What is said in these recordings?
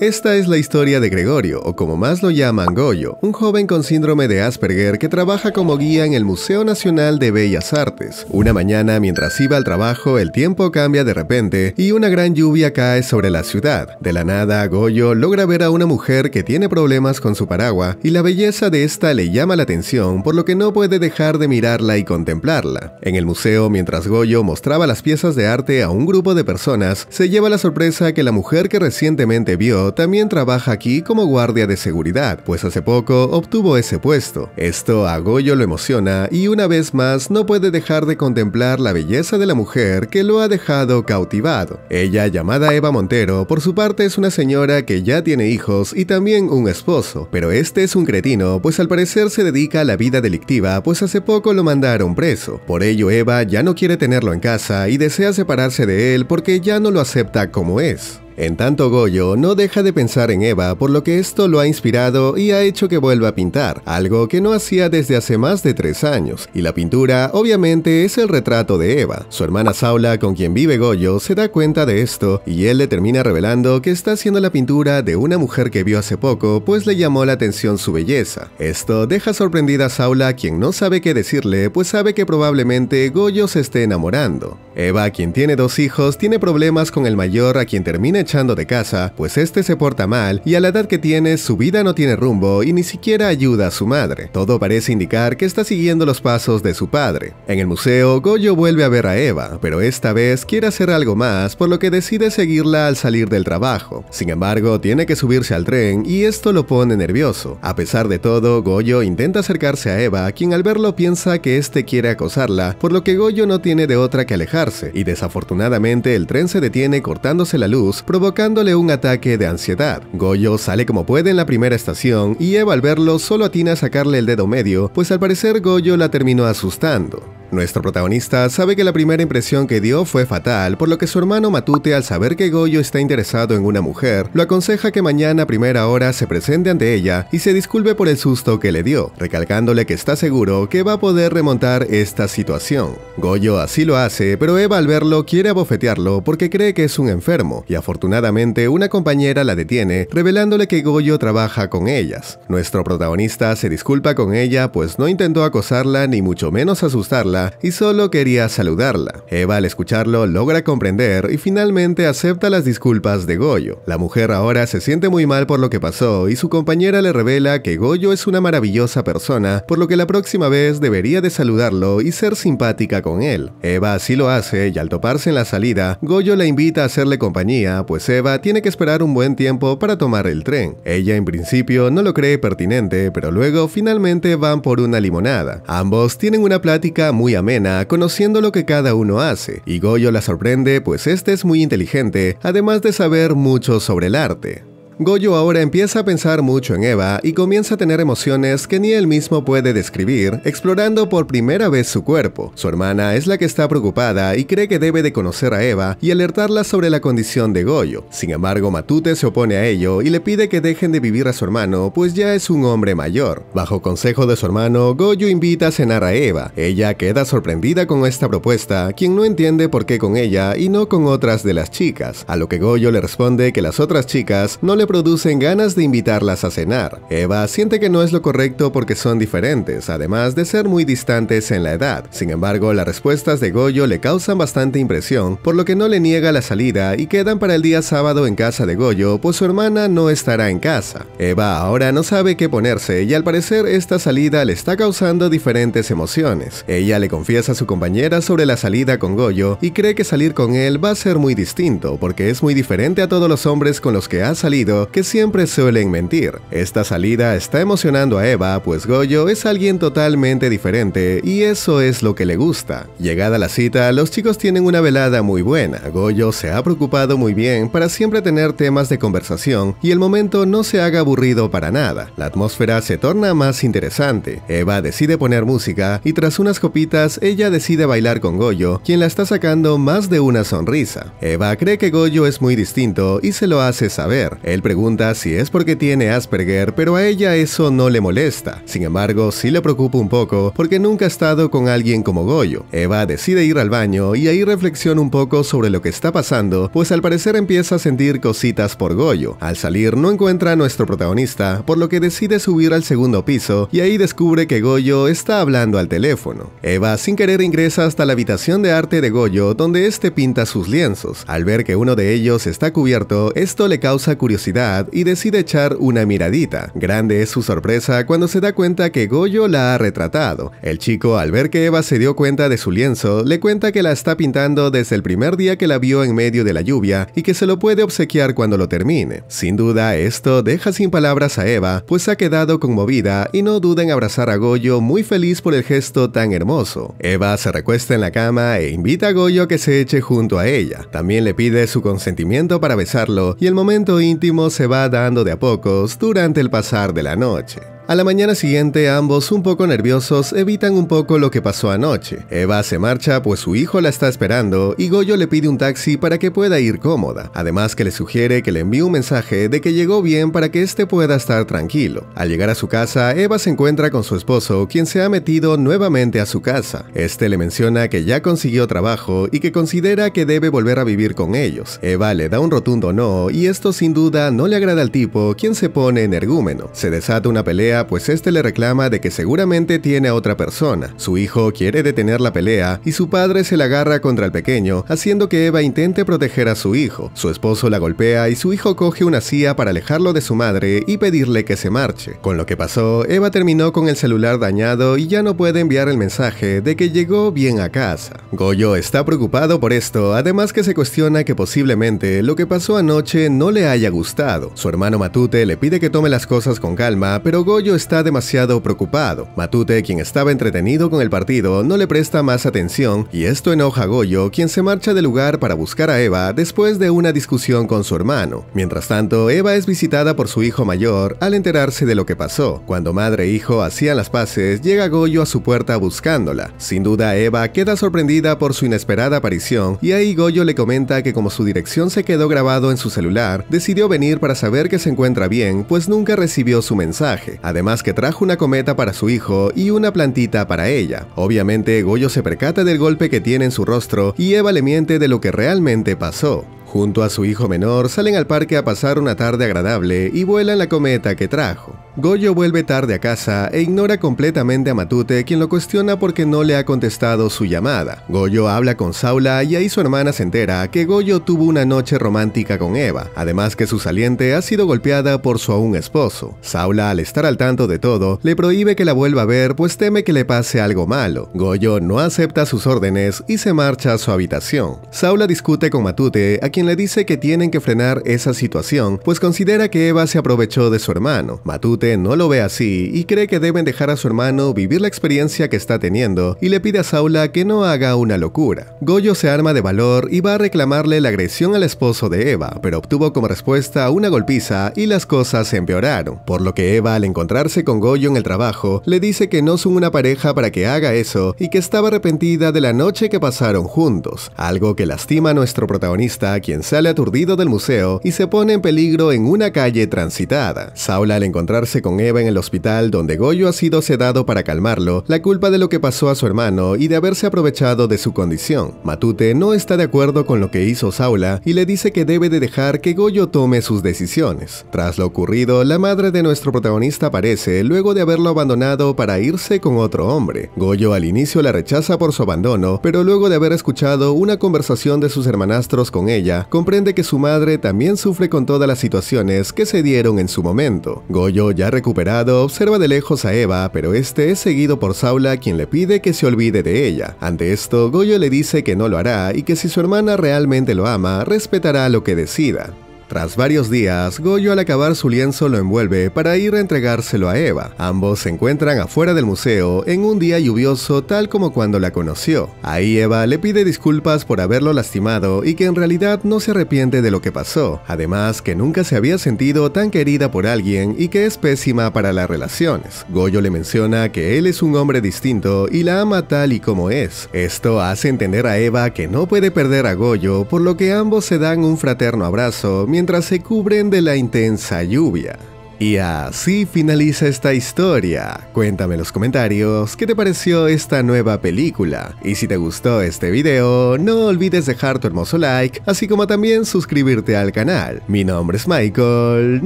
Esta es la historia de Gregorio, o como más lo llaman Goyo, un joven con síndrome de Asperger que trabaja como guía en el Museo Nacional de Bellas Artes. Una mañana, mientras iba al trabajo, el tiempo cambia de repente y una gran lluvia cae sobre la ciudad. De la nada, Goyo logra ver a una mujer que tiene problemas con su paraguas y la belleza de esta le llama la atención, por lo que no puede dejar de mirarla y contemplarla. En el museo, mientras Goyo mostraba las piezas de arte a un grupo de personas, se lleva la sorpresa que la mujer que recientemente vio también trabaja aquí como guardia de seguridad, pues hace poco obtuvo ese puesto. Esto a Goyo lo emociona y una vez más no puede dejar de contemplar la belleza de la mujer que lo ha dejado cautivado. Ella, llamada Eva Montero, por su parte es una señora que ya tiene hijos y también un esposo, pero este es un cretino, pues al parecer se dedica a la vida delictiva, pues hace poco lo mandaron preso. Por ello Eva ya no quiere tenerlo en casa y desea separarse de él porque ya no lo acepta como es. En tanto, Goyo no deja de pensar en Eva, por lo que esto lo ha inspirado y ha hecho que vuelva a pintar, algo que no hacía desde hace más de tres años, y la pintura obviamente es el retrato de Eva. Su hermana Saula, con quien vive Goyo, se da cuenta de esto y él le termina revelando que está haciendo la pintura de una mujer que vio hace poco, pues le llamó la atención su belleza. Esto deja sorprendida a Saula, quien no sabe qué decirle, pues sabe que probablemente Goyo se esté enamorando. Eva, quien tiene dos hijos, tiene problemas con el mayor a quien termina echando de casa, pues este se porta mal y a la edad que tiene su vida no tiene rumbo y ni siquiera ayuda a su madre. Todo parece indicar que está siguiendo los pasos de su padre. En el museo, Goyo vuelve a ver a Eva, pero esta vez quiere hacer algo más, por lo que decide seguirla al salir del trabajo. Sin embargo, tiene que subirse al tren y esto lo pone nervioso. A pesar de todo, Goyo intenta acercarse a Eva, quien al verlo piensa que este quiere acosarla, por lo que Goyo no tiene de otra que alejarse y desafortunadamente el tren se detiene cortándose la luz, provocándole un ataque de ansiedad. Goyo sale como puede en la primera estación y Eva al verlo solo atina a sacarle el dedo medio, pues al parecer Goyo la terminó asustando. Nuestro protagonista sabe que la primera impresión que dio fue fatal, por lo que su hermano Matute al saber que Goyo está interesado en una mujer, lo aconseja que mañana a primera hora se presente ante ella y se disculpe por el susto que le dio, recalcándole que está seguro que va a poder remontar esta situación. Goyo así lo hace, pero Eva al verlo quiere abofetearlo porque cree que es un enfermo, y afortunadamente una compañera la detiene, revelándole que Goyo trabaja con ellas. Nuestro protagonista se disculpa con ella pues no intentó acosarla ni mucho menos asustarla, y solo quería saludarla. Eva al escucharlo logra comprender y finalmente acepta las disculpas de Goyo. La mujer ahora se siente muy mal por lo que pasó y su compañera le revela que Goyo es una maravillosa persona, por lo que la próxima vez debería de saludarlo y ser simpática con él. Eva así lo hace y al toparse en la salida, Goyo la invita a hacerle compañía, pues Eva tiene que esperar un buen tiempo para tomar el tren. Ella en principio no lo cree pertinente, pero luego finalmente van por una limonada. Ambos tienen una plática muy amena, conociendo lo que cada uno hace, y Goyo la sorprende pues este es muy inteligente, además de saber mucho sobre el arte. Goyo ahora empieza a pensar mucho en Eva y comienza a tener emociones que ni él mismo puede describir, explorando por primera vez su cuerpo. Su hermana es la que está preocupada y cree que debe de conocer a Eva y alertarla sobre la condición de Goyo. Sin embargo, Matute se opone a ello y le pide que dejen de vivir a su hermano, pues ya es un hombre mayor. Bajo consejo de su hermano, Goyo invita a cenar a Eva. Ella queda sorprendida con esta propuesta, quien no entiende por qué con ella y no con otras de las chicas, a lo que Goyo le responde que las otras chicas no le producen ganas de invitarlas a cenar. Eva siente que no es lo correcto porque son diferentes, además de ser muy distantes en la edad. Sin embargo, las respuestas de Goyo le causan bastante impresión, por lo que no le niega la salida y quedan para el día sábado en casa de Goyo, pues su hermana no estará en casa. Eva ahora no sabe qué ponerse y al parecer esta salida le está causando diferentes emociones. Ella le confiesa a su compañera sobre la salida con Goyo y cree que salir con él va a ser muy distinto, porque es muy diferente a todos los hombres con los que ha salido que siempre suelen mentir. Esta salida está emocionando a Eva, pues Goyo es alguien totalmente diferente y eso es lo que le gusta. Llegada la cita, los chicos tienen una velada muy buena. Goyo se ha preocupado muy bien para siempre tener temas de conversación y el momento no se haga aburrido para nada. La atmósfera se torna más interesante. Eva decide poner música y tras unas copitas ella decide bailar con Goyo, quien la está sacando más de una sonrisa. Eva cree que Goyo es muy distinto y se lo hace saber. Él pregunta si es porque tiene Asperger, pero a ella eso no le molesta. Sin embargo, sí le preocupa un poco porque nunca ha estado con alguien como Goyo. Eva decide ir al baño y ahí reflexiona un poco sobre lo que está pasando, pues al parecer empieza a sentir cositas por Goyo. Al salir no encuentra a nuestro protagonista, por lo que decide subir al segundo piso y ahí descubre que Goyo está hablando al teléfono. Eva sin querer ingresa hasta la habitación de arte de Goyo donde este pinta sus lienzos. Al ver que uno de ellos está cubierto, esto le causa curiosidad y decide echar una miradita. Grande es su sorpresa cuando se da cuenta que Goyo la ha retratado. El chico al ver que Eva se dio cuenta de su lienzo, le cuenta que la está pintando desde el primer día que la vio en medio de la lluvia y que se lo puede obsequiar cuando lo termine. Sin duda esto deja sin palabras a Eva, pues ha quedado conmovida y no duda en abrazar a Goyo muy feliz por el gesto tan hermoso. Eva se recuesta en la cama e invita a Goyo que se eche junto a ella. También le pide su consentimiento para besarlo y el momento íntimo se va dando de a pocos durante el pasar de la noche. A la mañana siguiente, ambos, un poco nerviosos, evitan un poco lo que pasó anoche. Eva se marcha pues su hijo la está esperando y Goyo le pide un taxi para que pueda ir cómoda, además que le sugiere que le envíe un mensaje de que llegó bien para que éste pueda estar tranquilo. Al llegar a su casa, Eva se encuentra con su esposo, quien se ha metido nuevamente a su casa. Este le menciona que ya consiguió trabajo y que considera que debe volver a vivir con ellos. Eva le da un rotundo no y esto sin duda no le agrada al tipo, quien se pone energúmeno. Se desata una pelea pues este le reclama de que seguramente tiene a otra persona. Su hijo quiere detener la pelea y su padre se la agarra contra el pequeño, haciendo que Eva intente proteger a su hijo. Su esposo la golpea y su hijo coge una silla para alejarlo de su madre y pedirle que se marche. Con lo que pasó, Eva terminó con el celular dañado y ya no puede enviar el mensaje de que llegó bien a casa. Goyo está preocupado por esto, además que se cuestiona que posiblemente lo que pasó anoche no le haya gustado. Su hermano Matute le pide que tome las cosas con calma, pero Goyo está demasiado preocupado. Matute, quien estaba entretenido con el partido, no le presta más atención y esto enoja a Goyo, quien se marcha del lugar para buscar a Eva después de una discusión con su hermano. Mientras tanto, Eva es visitada por su hijo mayor al enterarse de lo que pasó. Cuando madre e hijo hacían las paces, llega Goyo a su puerta buscándola. Sin duda, Eva queda sorprendida por su inesperada aparición y ahí Goyo le comenta que como su dirección se quedó grabado en su celular, decidió venir para saber que se encuentra bien, pues nunca recibió su mensaje además que trajo una cometa para su hijo y una plantita para ella. Obviamente Goyo se percata del golpe que tiene en su rostro y Eva le miente de lo que realmente pasó. Junto a su hijo menor salen al parque a pasar una tarde agradable y vuelan la cometa que trajo. Goyo vuelve tarde a casa e ignora completamente a Matute, quien lo cuestiona porque no le ha contestado su llamada. Goyo habla con Saula y ahí su hermana se entera que Goyo tuvo una noche romántica con Eva, además que su saliente ha sido golpeada por su aún esposo. Saula, al estar al tanto de todo, le prohíbe que la vuelva a ver pues teme que le pase algo malo. Goyo no acepta sus órdenes y se marcha a su habitación. Saula discute con Matute, a quien le dice que tienen que frenar esa situación, pues considera que Eva se aprovechó de su hermano. Matute no lo ve así y cree que deben dejar a su hermano vivir la experiencia que está teniendo y le pide a Saula que no haga una locura. Goyo se arma de valor y va a reclamarle la agresión al esposo de Eva, pero obtuvo como respuesta una golpiza y las cosas se empeoraron, por lo que Eva al encontrarse con Goyo en el trabajo le dice que no son una pareja para que haga eso y que estaba arrepentida de la noche que pasaron juntos, algo que lastima a nuestro protagonista quien sale aturdido del museo y se pone en peligro en una calle transitada. Saula al encontrarse con Eva en el hospital donde Goyo ha sido sedado para calmarlo, la culpa de lo que pasó a su hermano y de haberse aprovechado de su condición. Matute no está de acuerdo con lo que hizo Saula y le dice que debe de dejar que Goyo tome sus decisiones. Tras lo ocurrido, la madre de nuestro protagonista aparece luego de haberlo abandonado para irse con otro hombre. Goyo al inicio la rechaza por su abandono, pero luego de haber escuchado una conversación de sus hermanastros con ella, comprende que su madre también sufre con todas las situaciones que se dieron en su momento. Goyo ya ya recuperado, observa de lejos a Eva, pero este es seguido por Saula quien le pide que se olvide de ella. Ante esto, Goyo le dice que no lo hará y que si su hermana realmente lo ama, respetará lo que decida. Tras varios días, Goyo al acabar su lienzo lo envuelve para ir a entregárselo a Eva. Ambos se encuentran afuera del museo en un día lluvioso tal como cuando la conoció. Ahí Eva le pide disculpas por haberlo lastimado y que en realidad no se arrepiente de lo que pasó, además que nunca se había sentido tan querida por alguien y que es pésima para las relaciones. Goyo le menciona que él es un hombre distinto y la ama tal y como es. Esto hace entender a Eva que no puede perder a Goyo, por lo que ambos se dan un fraterno abrazo mientras se cubren de la intensa lluvia. Y así finaliza esta historia. Cuéntame en los comentarios qué te pareció esta nueva película. Y si te gustó este video, no olvides dejar tu hermoso like, así como también suscribirte al canal. Mi nombre es Michael,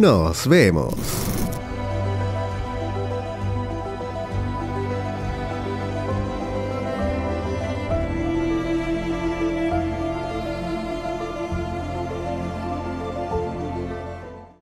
nos vemos.